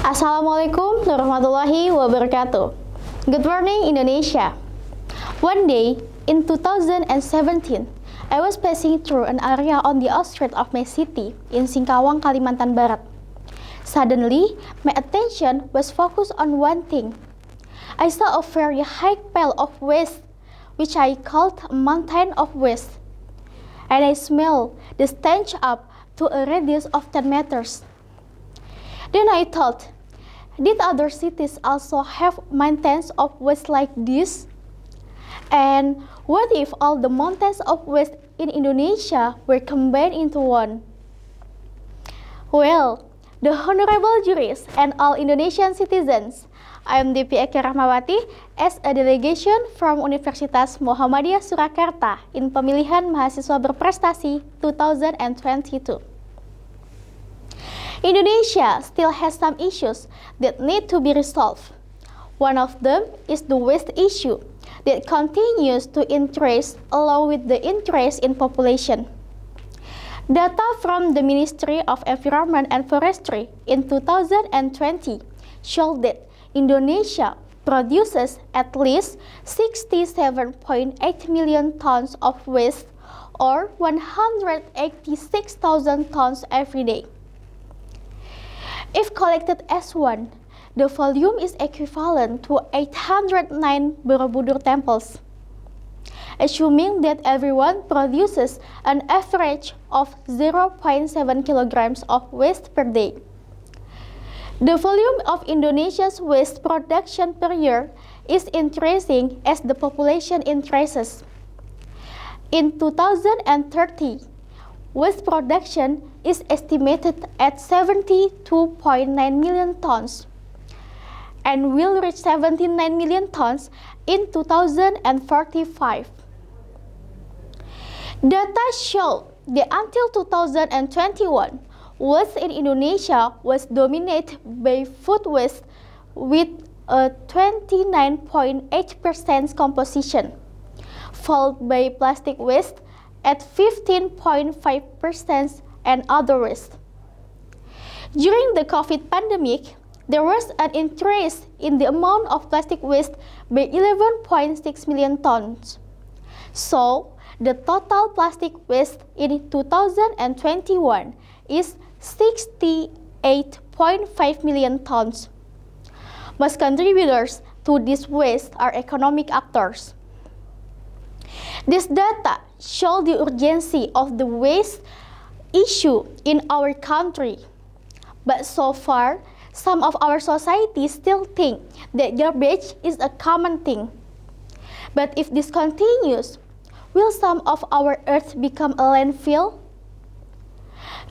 Assalamualaikum warahmatullahi wabarakatuh. Good morning, Indonesia. One day in 2017, I was passing through an area on the outskirts of my city in Singkawang, Kalimantan Barat. Suddenly, my attention was focused on one thing. I saw a very high pile of waste, which I called a mountain of waste. And I smelled the stench up to a radius of 10 meters. Then I thought, did other cities also have mountains of waste like this? And what if all the mountains of waste in Indonesia were combined into one? Well, the honorable jurists and all Indonesian citizens, I am DP Eke Rahmawati as a delegation from Universitas Muhammadiyah Surakarta in pemilihan mahasiswa berprestasi 2022. Indonesia still has some issues that need to be resolved. One of them is the waste issue that continues to increase along with the increase in population. Data from the Ministry of Environment and Forestry in 2020 showed that Indonesia produces at least 67.8 million tons of waste or 186,000 tons every day. If collected as one, the volume is equivalent to 809 Borobudur temples. Assuming that everyone produces an average of 0.7 kilograms of waste per day. The volume of Indonesia's waste production per year is increasing as the population increases. In 2030, Waste production is estimated at 72.9 million tons and will reach 79 million tons in 2045. Data show that until 2021, waste in Indonesia was dominated by food waste with a 29.8% composition, followed by plastic waste at 15.5% and other risks. During the COVID pandemic, there was an increase in the amount of plastic waste by 11.6 million tons. So, the total plastic waste in 2021 is 68.5 million tons. Most contributors to this waste are economic actors. This data show the urgency of the waste issue in our country. But so far, some of our society still think that garbage is a common thing. But if this continues, will some of our earth become a landfill?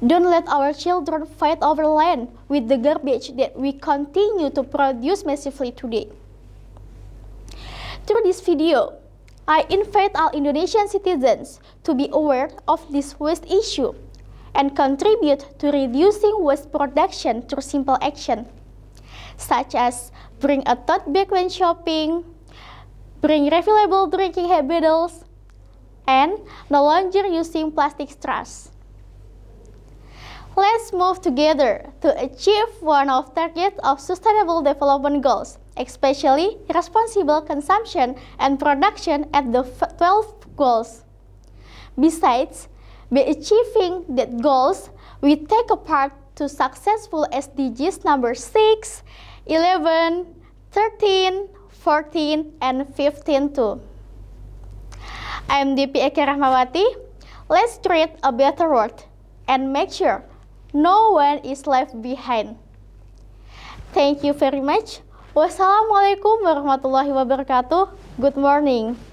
Don't let our children fight over land with the garbage that we continue to produce massively today. Through this video, I invite all Indonesian citizens to be aware of this waste issue and contribute to reducing waste production through simple action, such as bring a tote bag when shopping, bring refillable drinking bottles, and no longer using plastic straws. Let's move together to achieve one of targets of Sustainable Development Goals especially responsible consumption and production at the 12 goals. Besides, by achieving that goals, we take a part to successful SDGs number 6, 11, 13, 14, and 15 too. I am DP Eke Rahmawati. Let's create a better world and make sure no one is left behind. Thank you very much. Wassalamualaikum warahmatullahi wabarakatuh. Good morning.